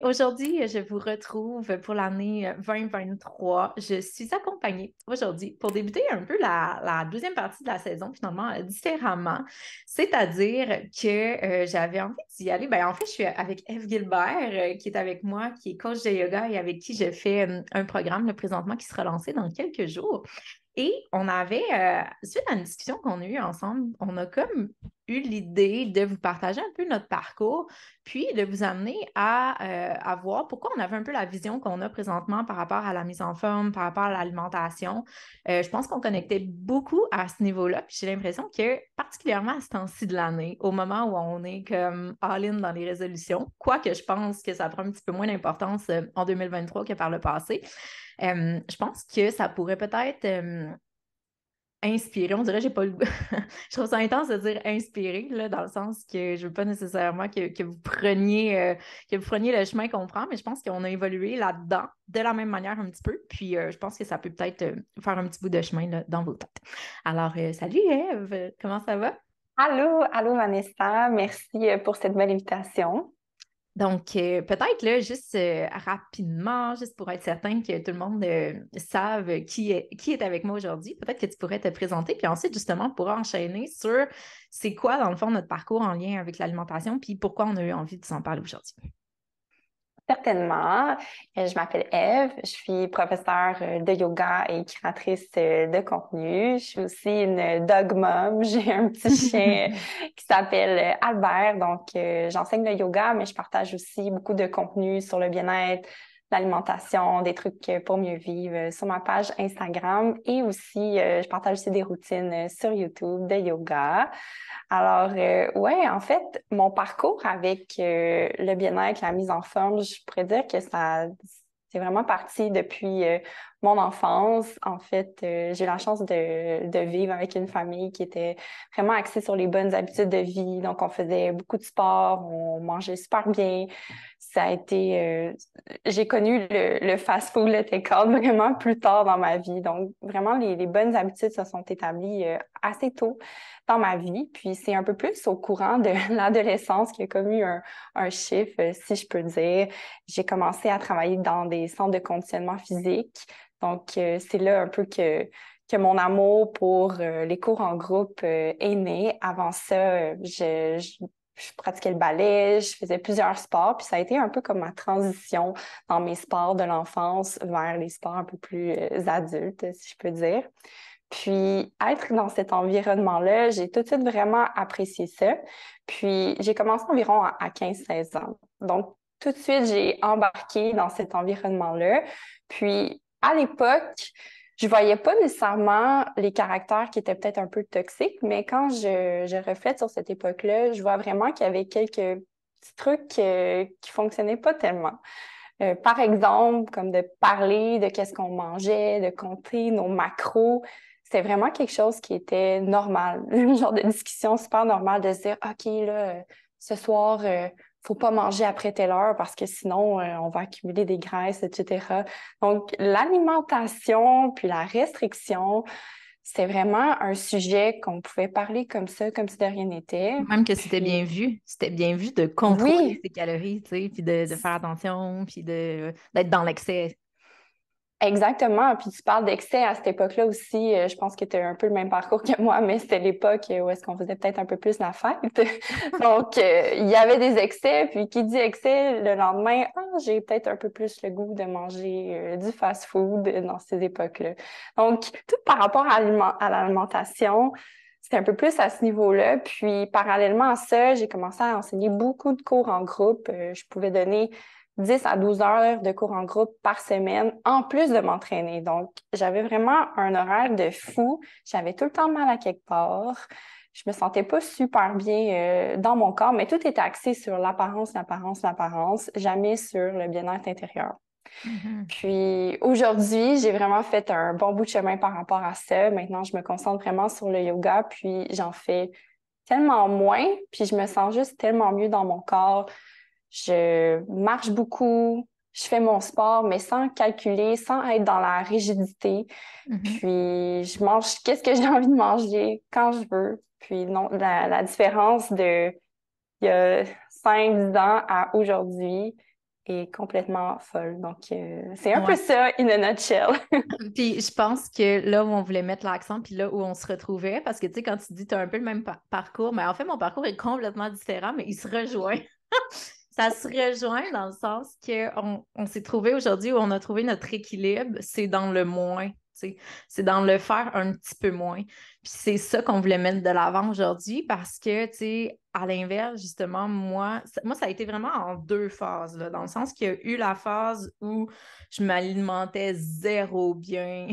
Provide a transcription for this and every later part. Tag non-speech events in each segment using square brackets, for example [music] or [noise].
Aujourd'hui, je vous retrouve pour l'année 2023. Euh, je suis accompagnée aujourd'hui pour débuter un peu la, deuxième partie de la saison, finalement, euh, différemment. C'est-à-dire que euh, j'avais envie d'y aller. Ben, en fait, je suis avec Eve Gilbert, qui est avec moi, qui est coach de yoga et avec qui je fais un programme le présentement qui sera lancé dans quelques jours. Et on avait, euh, suite à une discussion qu'on a eue ensemble, on a comme eu l'idée de vous partager un peu notre parcours, puis de vous amener à, euh, voir pourquoi on avait un peu la vision qu'on a présentement par rapport à la mise en forme, par rapport à l'alimentation. Euh, je pense qu'on connectait beaucoup à ce niveau-là, puis j'ai l'impression que, particulièrement à ce temps-ci de l'année, au moment où on est comme all-in dans les résolutions, quoique je pense que ça prend un petit peu moins d'importance en 2023 que par le passé, je pense que ça pourrait peut-être inspirer. On dirait, j'ai pas le [laughs] Je trouve ça intense de dire inspirer, dans le sens que je veux pas nécessairement que, vous preniez euh, que vous preniez le chemin qu'on prend, mais je pense qu'on a évolué là-dedans de la même manière un petit peu. Puis euh, je pense que ça peut peut-être euh, faire un petit bout de chemin dans vos têtes. Alors, salut Eve, comment ça va? Allô, allô Vanessa, merci pour cette belle invitation. Donc, euh, peut-être là, juste euh, rapidement, juste pour être certain que tout le monde euh, sache qui est, qui est avec moi aujourd'hui, peut-être que tu pourrais te présenter, puis ensuite, justement, on pourra enchaîner sur c'est quoi, dans le fond, notre parcours en lien avec l'alimentation, puis pourquoi on a eu envie de s'en parler aujourd'hui. Certainement. Euh, je m'appelle Eve, je suis professeure euh, de yoga et créatrice euh, de contenu. Je suis aussi une dog mom. [laughs] J'ai un petit chien [laughs] qui s'appelle Albert. Donc, j'enseigne le yoga, mais je partage aussi beaucoup de contenu sur le bien-être, l'alimentation, des trucs pour mieux vivre euh, sur ma page Instagram et aussi euh, je partage aussi des routines euh, sur YouTube de yoga. Alors ouais, en fait, mon parcours avec le bien-être, la mise en forme, je pourrais dire que ça c'est vraiment parti depuis mon enfance. En fait, euh, j'ai eu la chance de, vivre avec une famille qui était vraiment axée sur les bonnes habitudes de vie. Donc, on faisait beaucoup de sport, on mangeait super bien. Ça a été... Euh, j'ai connu le, fast-food, le take vraiment plus tard dans ma vie. Donc, vraiment, les, bonnes habitudes se sont établies euh, assez tôt dans ma vie. Puis, c'est un peu plus au courant de [laughs] l'adolescence qu'il y a comme eu un, un chiffre, si je peux dire. J'ai commencé à travailler dans des centres de conditionnement physique donc, euh, c'est là un peu que, que mon amour pour euh, les cours en groupe euh, est né. Avant ça, je, pratiquais le ballet, je faisais plusieurs sports, puis ça a été un peu comme ma transition dans mes sports de l'enfance vers les sports un peu plus adultes, si je peux dire. Puis être dans cet environnement-là, j'ai tout de suite vraiment apprécié ça. Puis j'ai commencé environ à 15-16 ans. Donc tout de suite, j'ai embarqué dans cet environnement-là. Puis à l'époque, je voyais pas nécessairement les caractères qui étaient peut-être un peu toxiques, mais quand je, je reflète sur cette époque-là, je vois vraiment qu'il y avait quelques petits trucs euh, qui fonctionnaient pas tellement. Euh, par exemple, comme de parler de qu'est-ce qu'on mangeait, de compter nos macros, c'était vraiment quelque chose qui était normal, [laughs] une genre de discussion super normale de se dire OK là euh, ce soir faut pas manger après telle heure parce que sinon, euh, on va accumuler des graisses, etc. Donc, l'alimentation, puis la restriction, c'est vraiment un sujet qu'on pouvait parler comme ça, comme si de rien n'était. Même que c'était bien vu. C'était bien vu de contrôler ses calories, puis de, de faire attention, puis d'être dans l'excès. Exactement. Puis tu parles d'excès à cette époque-là aussi. Euh, je pense que tu as un peu le même parcours que moi, mais c'était l'époque euh, où est-ce qu'on faisait peut-être un peu plus la fête. [laughs] Donc, euh, il y avait des excès. Puis qui dit excès, le lendemain, ah, j'ai peut-être un peu plus le goût de manger du fast-food dans ces époques-là. Donc, tout par rapport à, à l'alimentation, c'était un peu plus à ce niveau-là. Puis, parallèlement à ça, j'ai commencé à enseigner beaucoup de cours en groupe. je pouvais donner 10 à 12 heures de cours en groupe par semaine, en plus de m'entraîner. Donc, j'avais vraiment un horaire de fou. J'avais tout le temps mal à quelque part. Je me sentais pas super bien euh, dans mon corps, mais tout était axé sur l'apparence, l'apparence, l'apparence, jamais sur le bien-être intérieur. Mm-hmm. Puis aujourd'hui, j'ai vraiment fait un bon bout de chemin par rapport à ça. Maintenant, je me concentre vraiment sur le yoga, puis j'en fais tellement moins, puis je me sens juste tellement mieux dans mon corps je marche beaucoup, je fais mon sport, mais sans calculer, sans être dans la rigidité. Mm-hmm. Puis je mange qu'est-ce que [laughs] j'ai envie de manger quand je veux. Puis non, la, différence de il y a 5-10 ans à aujourd'hui est complètement folle. Donc, euh, c'est un peu ça, in a nutshell. [laughs] puis je pense que là où on voulait mettre l'accent, puis là où on se retrouvait, parce que tu sais, quand tu dis tu as un peu le même parcours, mais en fait, mon parcours est complètement différent, mais il se rejoint. [laughs] ça se rejoint dans le sens qu'on on, s'est trouvé aujourd'hui où on a trouvé notre équilibre, c'est dans le moins. C'est dans le faire un petit peu moins. Puis c'est ça qu'on voulait mettre de l'avant aujourd'hui parce que, tu sais, à l'inverse, justement, moi, moi, ça a été vraiment en deux phases, dans le sens qu'il y a eu la phase où je m'alimentais zéro bien.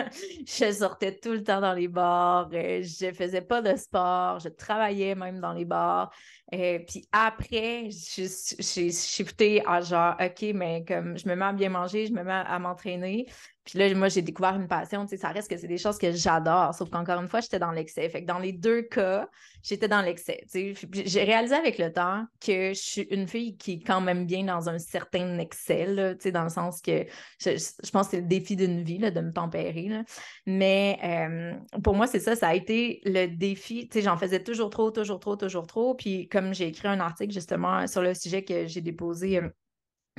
[laughs] je sortais tout le temps dans les bars, euh, je faisais pas de sport, je travaillais même dans les bars. Et euh, puis après, j'ai shifté à genre, OK, mais comme je me mets à bien manger, je me mets à m'entraîner. Puis là, moi, j'ai découvert une passion, tu sais, ça reste que c'est des choses que j'adore, sauf qu'encore une fois, j'étais dans l'excès. Fait que dans les deux cas, j'étais dans l'excès, J'ai réalisé avec le temps que je suis une fille qui est quand même bien dans un certain excès, dans le sens que je, pense que c'est le défi d'une vie, de me tempérer, Mais euh, pour moi, c'est ça, ça a été le défi, tu sais, j'en faisais toujours trop, toujours trop, toujours trop. Puis comme j'ai écrit un article, justement, sur le sujet que j'ai déposé euh,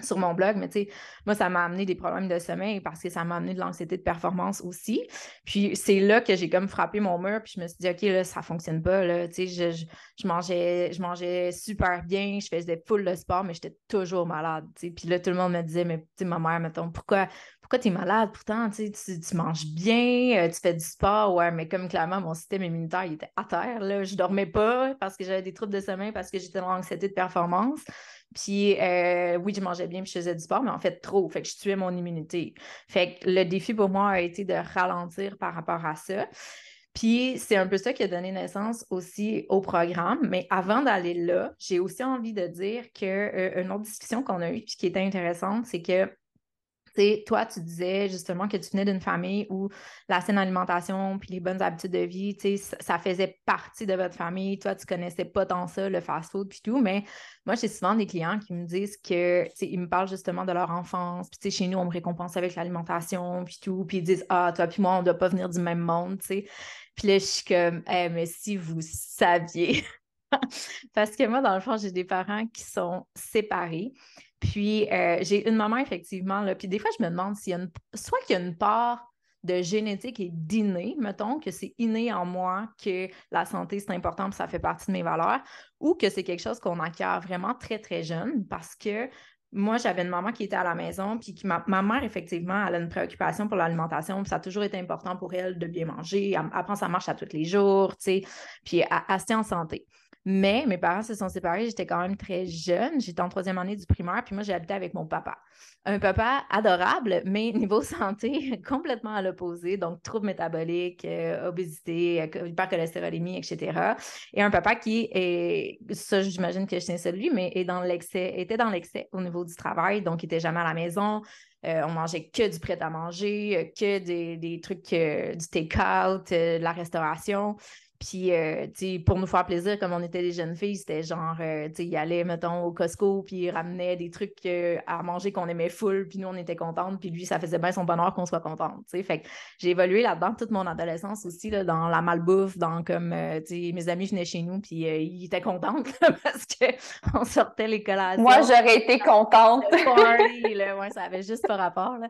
sur mon blog, mais tu sais, moi, ça m'a amené des problèmes de sommeil parce que ça m'a amené de l'anxiété de performance aussi. Puis c'est là que j'ai comme frappé mon mur, puis je me suis dit, OK, là, ça fonctionne pas, là, tu sais, je, mangeais, je mangeais super bien, je faisais full de sport, mais j'étais toujours malade, tu sais. Puis là, tout le monde me disait, mais tu sais, ma mère, mettons, pourquoi, pourquoi es malade? Pourtant, tu, tu manges bien, euh, tu fais du sport, ouais, mais comme clairement, mon système immunitaire, il était à terre, là, je dormais pas parce que j'avais des troubles de sommeil, parce que j'étais dans l'anxiété de performance. Puis euh, oui, je mangeais bien, puis je faisais du sport, mais en fait trop. Fait que je tuais mon immunité. Fait que le défi pour moi a été de ralentir par rapport à ça. Puis c'est un peu ça qui a donné naissance aussi au programme. Mais avant d'aller là, j'ai aussi envie de dire qu'une euh, autre discussion qu'on a eue, puis qui était intéressante, c'est que toi, tu disais justement que tu venais d'une famille où la saine alimentation puis les bonnes habitudes de vie, ça, faisait partie de votre famille. Toi, tu connaissais pas tant ça, le fast-food puis tout. Mais moi, j'ai souvent des clients qui me disent que, ils me parlent justement de leur enfance. Puis, chez nous, on me récompense avec l'alimentation puis tout. Puis, ils disent, ah, toi puis moi, on ne doit pas venir du même monde, tu sais. Puis là, je suis comme, mais si vous saviez. [laughs] Parce que moi, dans le fond, j'ai des parents qui sont séparés. Puis euh, j'ai une maman, effectivement, là, puis des fois, je me demande s'il y a une... soit qu'il y a une part de génétique et d'inné, mettons, que c'est inné en moi, que la santé, c'est important, puis ça fait partie de mes valeurs, ou que c'est quelque chose qu'on acquiert vraiment très, très jeune, parce que moi, j'avais une maman qui était à la maison, puis qui ma, mère, effectivement, elle a une préoccupation pour l'alimentation, puis ça a toujours été important pour elle de bien manger, Après, ça marche à tous les jours, tu sais, puis elle, en santé. Mais mes parents se sont séparés, j'étais quand même très jeune, j'étais en troisième année du primaire, puis moi j'habitais avec mon papa. Un papa adorable, mais [laughs] niveau santé complètement à l'opposé, donc troubles métaboliques, euh, obésité, euh, hypercholestérolémie, etc. Et un papa qui est, ça j'imagine que je tiens celui, mais est dans l'excès, était dans l'excès au niveau du travail, donc il était jamais à la maison. Euh, on mangeait que du prêt à manger, que des, trucs du take-out, de la restauration. Puis, euh, pour nous faire plaisir, comme on était des jeunes filles, c'était genre, euh, tu sais, il allait, mettons, au Costco, puis ramenait des trucs à manger qu'on aimait full, puis nous, on était contentes, puis lui, ça faisait bien son bonheur qu'on soit contente, tu sais. Fait que j'ai évolué là-dedans toute mon adolescence aussi, là, dans la malbouffe, dans comme, euh, tu sais, mes amis venaient chez nous, puis euh, ils étaient contents [laughs] parce qu'on [laughs] sortait les collations. Moi, j'aurais été contente. ouais, ça avait juste pas rapport, là.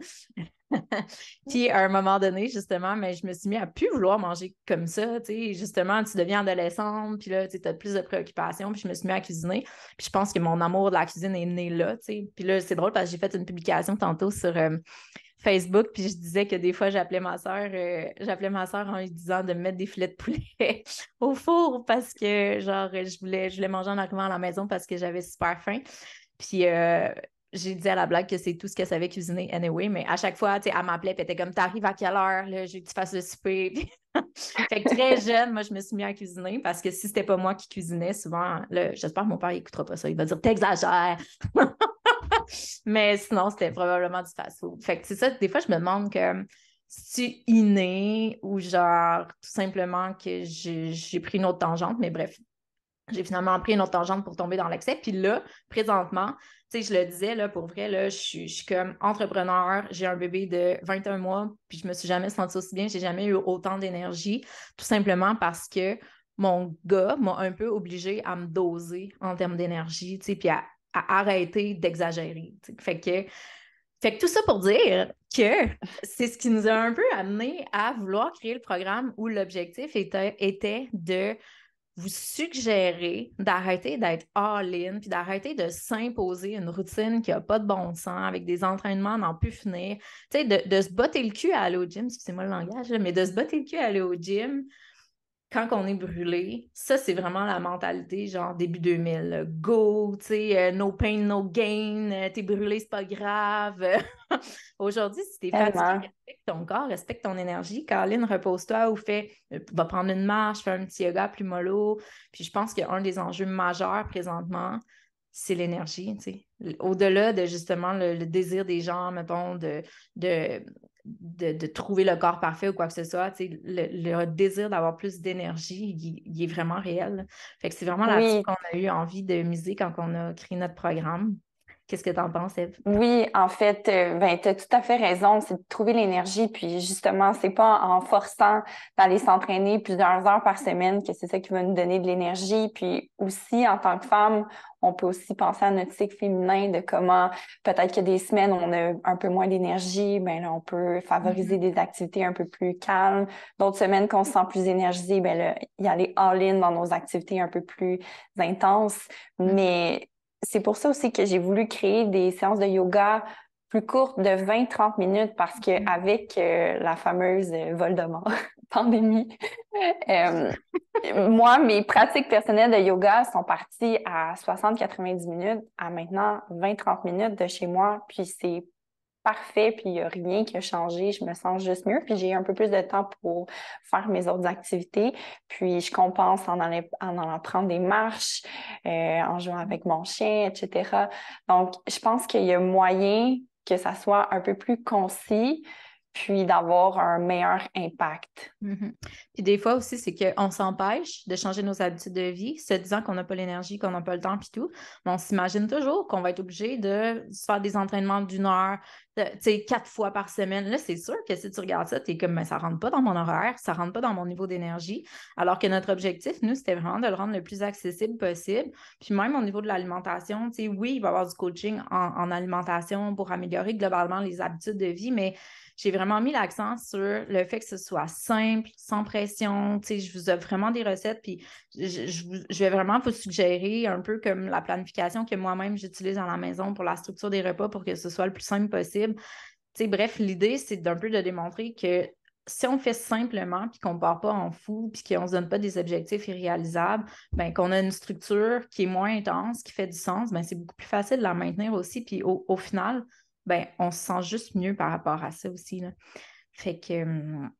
[laughs] puis à un moment donné, justement, mais je me suis mis à plus vouloir manger comme ça. Tu sais, justement, tu deviens adolescente, puis là, tu as plus de préoccupations, puis je me suis mis à cuisiner. Puis je pense que mon amour de la cuisine est né là. Puis là, c'est drôle parce que j'ai fait une publication tantôt sur. Euh, Facebook, puis je disais que des fois, j'appelais ma soeur, euh, j'appelais ma soeur en lui disant de mettre des filets de poulet [laughs] au four parce que, genre, je voulais, je manger en arrivant à la maison parce que j'avais super faim. Puis euh, j'ai dit à la blague que c'est tout ce qu'elle savait cuisiner anyway, mais à chaque fois, tu sais, elle m'appelait, et elle était comme, t'arrives à quelle heure, je que tu fasses le souper. [laughs] [laughs] fait que très jeune, moi, je me suis mis à cuisiner parce que si c'était pas moi qui cuisinais, souvent, là, j'espère que mon père n'écoutera pas ça, il va dire, t'exagères. [laughs] mais sinon, c'était probablement du fast-food. Fait que c'est ça, des fois, je me demande que si inné ou genre tout simplement que j'ai pris une autre tangente, mais bref, j'ai finalement pris une autre tangente pour tomber dans l'excès. Puis là, présentement, tu sais, je le disais, là, pour vrai, là, je, suis, comme entrepreneur, j'ai un bébé de 21 mois, puis je me suis jamais sentie aussi bien, j'ai jamais eu autant d'énergie, tout simplement parce que mon gars m'a un peu obligée à me doser en termes d'énergie, tu sais, puis à, arrêter d'exagérer. Fait que, fait tout ça pour dire que c'est ce qui nous a un peu amené à vouloir créer le programme où l'objectif était, était de vous suggérer d'arrêter d'être all-in, puis d'arrêter de s'imposer une routine qui n'a pas de bon sens, avec des entraînements n'en plus finir. Tu sais, de, se botter le cul à aller au gym, excusez-moi le langage, mais de se botter le cul à aller au gym quand on est brûlé, ça, c'est vraiment la mentalité, genre début 2000. Go, tu sais, euh, no pain, no gain, euh, t'es brûlé, c'est pas grave. [laughs] Aujourd'hui, si t'es fatigué, respecte ton corps, respecte ton énergie. Caroline, repose-toi ou fais, euh, va prendre une marche, fais un petit yoga plus mollo. Puis je pense qu'un des enjeux majeurs présentement, c'est l'énergie, tu sais. Au-delà de justement le, désir des gens, mettons, de, de de, trouver le corps parfait ou quoi que ce soit. Le, le, désir d'avoir plus d'énergie, il, est vraiment réel. c'est vraiment là-dessus qu'on a eu envie de miser quand on a créé notre programme. Qu'est-ce que tu en penses, Eve? Oui, en fait, euh, ben, tu as tout à fait raison. C'est de trouver l'énergie. Puis justement, c'est pas en forçant d'aller s'entraîner plusieurs heures par semaine que c'est ça qui va nous donner de l'énergie. Puis aussi, en tant que femme, on peut aussi penser à notre cycle féminin, de comment peut-être que des semaines, où on a un peu moins d'énergie, ben on peut favoriser mm-hmm. des activités un peu plus calmes. D'autres semaines qu'on se sent plus énergisé, ben là, y aller all-in dans nos activités un peu plus intenses. Mm-hmm. Mais c'est pour ça aussi que j'ai voulu créer des séances de yoga plus courtes de 20-30 minutes parce que mm-hmm. avec euh, la fameuse euh, Voldemort [laughs] pandémie, euh, moi, mes pratiques personnelles de yoga sont parties à 60-90 minutes à maintenant 20-30 minutes de chez moi. Puis c'est parfait, puis il n'y a rien qui a changé. Je me sens juste mieux, puis j'ai un peu plus de temps pour faire mes autres activités. Puis je compense en allant, en prendre des marches, euh, en jouant avec mon chien, etc. Donc, je pense qu'il y a moyen que ça soit un peu plus concis, puis d'avoir un meilleur impact. Mm-hmm. Puis des fois aussi, c'est qu'on s'empêche de changer nos habitudes de vie, se disant qu'on n'a pas l'énergie, qu'on n'a pas le temps, puis tout. Mais on s'imagine toujours qu'on va être obligé de faire des entraînements d'une heure, tu sais, quatre fois par semaine. Là, c'est sûr que si tu regardes ça, tu es comme, mais ben, ça rentre pas dans mon horaire, ça ne rentre pas dans mon niveau d'énergie. Alors que notre objectif, nous, c'était vraiment de le rendre le plus accessible possible. Puis même au niveau de l'alimentation, tu sais, oui, il va y avoir du coaching en, en alimentation pour améliorer globalement les habitudes de vie, mais j'ai vraiment mis l'accent sur le fait que ce soit simple, sans pression. je vous offre vraiment des recettes, puis je, vais vraiment vous suggérer un peu comme la planification que moi-même j'utilise dans la maison pour la structure des repas pour que ce soit le plus simple possible. bref, l'idée, c'est d'un peu de démontrer que si on fait simplement, puis qu'on ne part pas en fou, puis qu'on ne se donne pas des objectifs irréalisables, ben, qu'on a une structure qui est moins intense, qui fait du sens, ben, c'est beaucoup plus facile de la maintenir aussi. Puis au final, ben, on se sent juste mieux par rapport à ça aussi. Là. Fait que. Hum,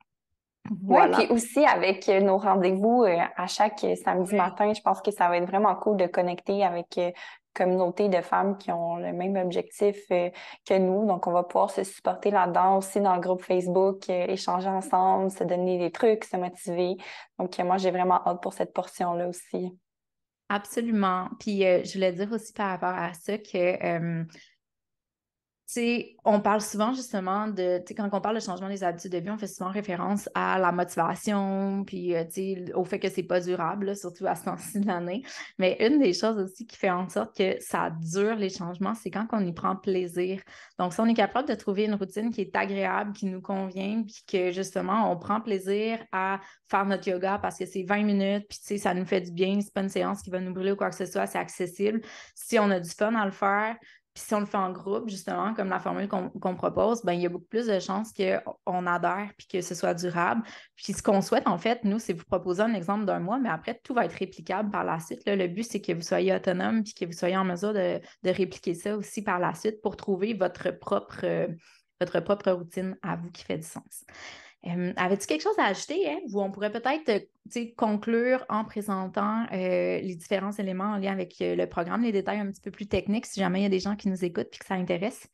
puis aussi avec euh, nos rendez-vous euh, à chaque euh, samedi matin, je pense que ça va être vraiment cool de connecter avec une communauté de femmes qui ont le même objectif que nous. Donc, on va pouvoir se supporter là-dedans aussi dans le groupe Facebook, échanger ensemble, se donner des trucs, se motiver. Donc, moi, j'ai vraiment hâte pour cette portion-là aussi. Absolument. Puis je voulais dire aussi par rapport à ça que hum, on parle souvent justement de, quand on parle de changement des habitudes de vie, on fait souvent référence à la motivation, puis euh, au fait que c'est pas durable, surtout à ce temps-ci de l'année. Mais une des choses aussi qui fait en sorte que ça dure les changements, c'est quand on y prend plaisir. Donc, si on est capable de trouver une routine qui est agréable, qui nous convient, puis que justement, on prend plaisir à faire notre yoga parce que c'est 20 minutes, puis ça nous fait du bien, c'est pas une séance qui va nous brûler ou quoi que ce soit, c'est accessible. Si on a du fun à le faire, puis si on le fait en groupe, justement, comme la formule qu'on propose, ben, il y a beaucoup plus de chances qu'on adhère puis que ce soit durable. Puis ce qu'on souhaite, en fait, nous, c'est vous proposer un exemple d'un mois, mais après, tout va être réplicable par la suite. le but, c'est que vous soyez autonome puis que vous soyez en mesure de, répliquer ça aussi par la suite pour trouver votre propre, euh, votre propre routine à vous qui fait du sens. Avais-tu quelque chose à ajouter? On pourrait peut-être euh, conclure en présentant euh, les différents éléments en lien avec euh, le programme, les détails un petit peu plus techniques, si jamais il y a des gens qui nous écoutent et que ça intéresse.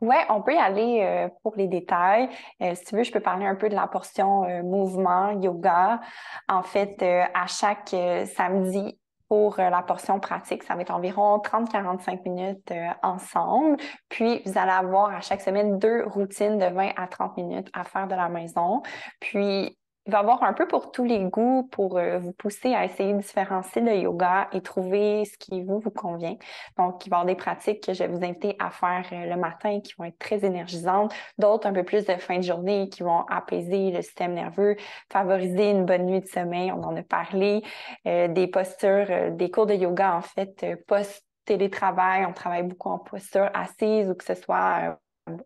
Oui, on peut y aller pour les détails. si tu veux, je peux parler un peu de la portion mouvement, yoga. En fait, à chaque samedi pour euh, la portion pratique, ça va être environ 30-45 minutes euh, ensemble. Puis, vous allez avoir à chaque semaine deux routines de 20 à 30 minutes à faire de la maison. Puis, il va y avoir un peu pour tous les goûts pour euh, vous pousser à essayer de différencier le yoga et trouver ce qui vous, vous convient. Donc, il va y avoir des pratiques que je vais vous inviter à faire euh, le matin qui vont être très énergisantes, d'autres un peu plus de fin de journée qui vont apaiser le système nerveux, favoriser une bonne nuit de sommeil, on en a parlé, euh, des postures, des cours de yoga en fait, post télétravail, on travaille beaucoup en posture assise ou que ce soit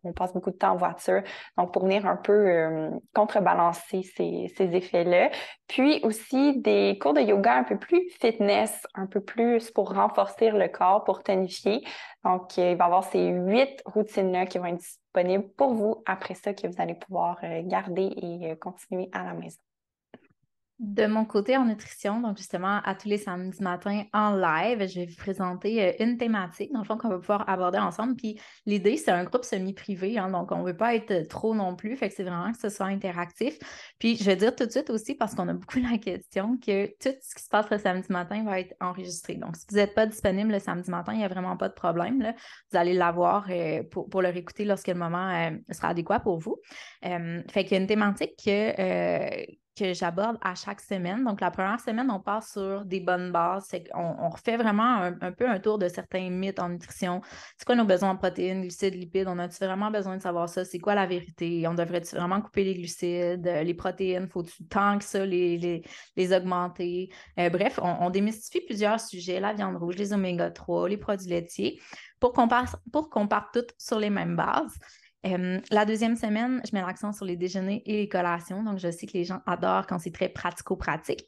on passe beaucoup de temps en voiture. Donc, pour venir un peu euh, contrebalancer ces, ces effets-là. Puis aussi des cours de yoga un peu plus fitness, un peu plus pour renforcer le corps, pour tonifier. Donc, euh, il va y avoir ces huit routines-là qui vont être disponibles pour vous après ça, que vous allez pouvoir euh, garder et continuer à la maison. De mon côté en nutrition, donc justement à tous les samedis matins en live, je vais vous présenter euh, une thématique, dans le fond, qu'on va pouvoir aborder ensemble. Puis l'idée, c'est un groupe semi-privé, hein, donc on ne veut pas être trop non plus, fait que c'est vraiment que ce soit interactif. Puis je vais dire tout de suite aussi, parce qu'on a beaucoup la question, que tout ce qui se passe le samedi matin va être enregistré. Donc si vous n'êtes pas disponible le samedi matin, il n'y a vraiment pas de problème. Vous allez l'avoir euh, pour, pour, le réécouter lorsque le moment euh, sera adéquat pour vous. fait qu'il y a une thématique que que j'aborde à chaque semaine. Donc, la première semaine, on part sur des bonnes bases. On, on, refait vraiment un, peu un tour de certains mythes en nutrition. C'est quoi nos besoins en protéines, glucides, lipides? On a-tu vraiment besoin de savoir ça? C'est quoi la vérité? On devrait vraiment couper les glucides, euh, les protéines? Faut-tu tant que ça les, augmenter? Euh, bref, on, démystifie plusieurs sujets, la viande rouge, les oméga 3, les produits laitiers, pour qu'on parte, pour qu'on parte toutes sur les mêmes bases la deuxième semaine, je mets l'accent sur les déjeuners et les collations. Donc, je sais que les gens adorent quand c'est très pratico-pratique.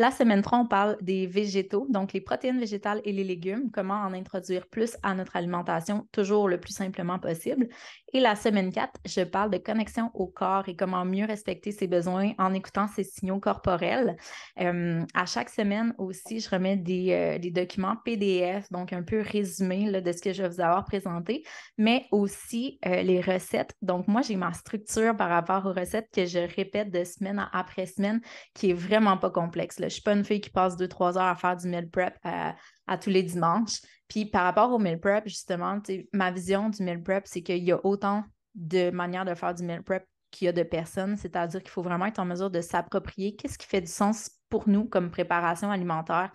La semaine 3, on parle des végétaux, donc les protéines végétales et les légumes, comment en introduire plus à notre alimentation, toujours le plus simplement possible. Et la semaine 4, je parle de connexion au corps et comment mieux respecter ses besoins en écoutant ses signaux corporels. Euh, à chaque semaine aussi, je remets des, euh, documents PDF, donc un peu résumé de ce que je vais vous avoir présenté, mais aussi euh, les recettes. Donc, moi, j'ai ma structure par rapport aux recettes que je répète de semaine après semaine qui est vraiment pas complexe. Je ne suis pas une fille qui passe 2 trois heures à faire du meal prep euh, à, tous les dimanches. Puis par rapport au meal prep, justement, ma vision du meal prep, c'est qu'il y a autant de manières de faire du meal prep qu'il y a de personnes, c'est-à-dire qu'il faut vraiment être en mesure de s'approprier qu'est-ce qui fait du sens pour nous comme préparation alimentaire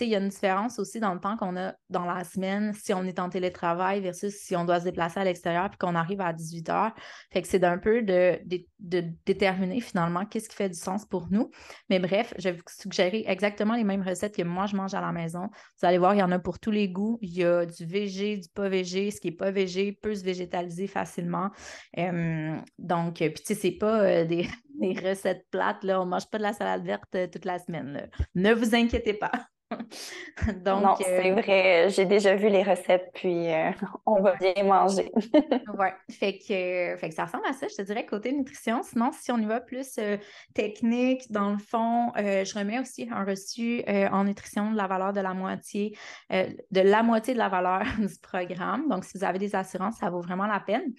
il y a une différence aussi dans le temps qu'on a dans la semaine si on est en télétravail versus si on doit se déplacer à l'extérieur puis qu'on arrive à 18 heures. Fait que c'est d'un peu de, déterminer finalement qu'est-ce qui fait du sens pour nous. Mais bref, je vais vous suggérer exactement les mêmes recettes que moi je mange à la maison. Vous allez voir, il y en a pour tous les goûts. Il y a du végé, du pas végé. Ce qui est pas végé peut se végétaliser facilement. donc, euh, puis tu sais, c'est pas euh, [laughs] des, recettes plates. Là. On mange pas de la salade verte euh, toute la semaine. Ne vous inquiétez pas. [laughs] Donc, c'est euh, vrai. J'ai déjà vu les recettes, puis euh, on va bien manger. [laughs] Euh, fait que, ça ressemble à ça, je te dirais, côté nutrition. Sinon, si on y va plus technique, dans le fond, je remets aussi un reçu en nutrition de la valeur de la moitié, de la moitié de la valeur [laughs] du programme. Donc, si vous avez des assurances, ça vaut vraiment la peine.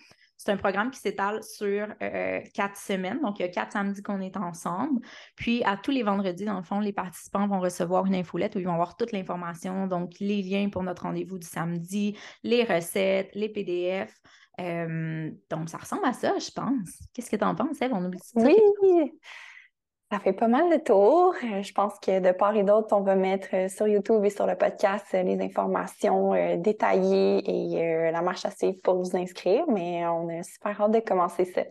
C'est un programme qui s'étale sur euh, quatre semaines. Donc, il y a quatre samedis qu'on est ensemble. Puis, à tous les vendredis, dans le fond, les participants vont recevoir une infolette où ils vont avoir toute l'information, donc les liens pour notre rendez-vous du samedi, les recettes, les PDF. Euh, donc, ça ressemble à ça, je pense. Qu'est-ce que tu en penses, Eve? On oublie ça. Ça fait pas mal de tours. Euh, je pense que de part et d'autre, on va mettre euh, sur YouTube et sur le podcast euh, les informations détaillées et la marche à suivre pour vous inscrire, mais on a super hâte de commencer ça.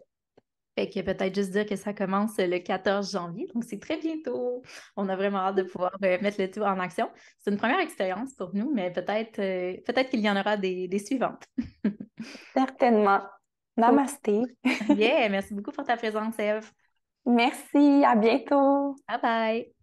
Fait que peut-être juste dire que ça commence le 14 janvier, donc c'est très bientôt. On a vraiment hâte de pouvoir mettre le tout en action. C'est une première expérience pour nous, mais peut-être peut-être qu'il y en aura des, suivantes. [laughs] Certainement. Namasté. Bien, [laughs] merci beaucoup pour ta présence, Eve. Merci, à bientôt. Bye bye.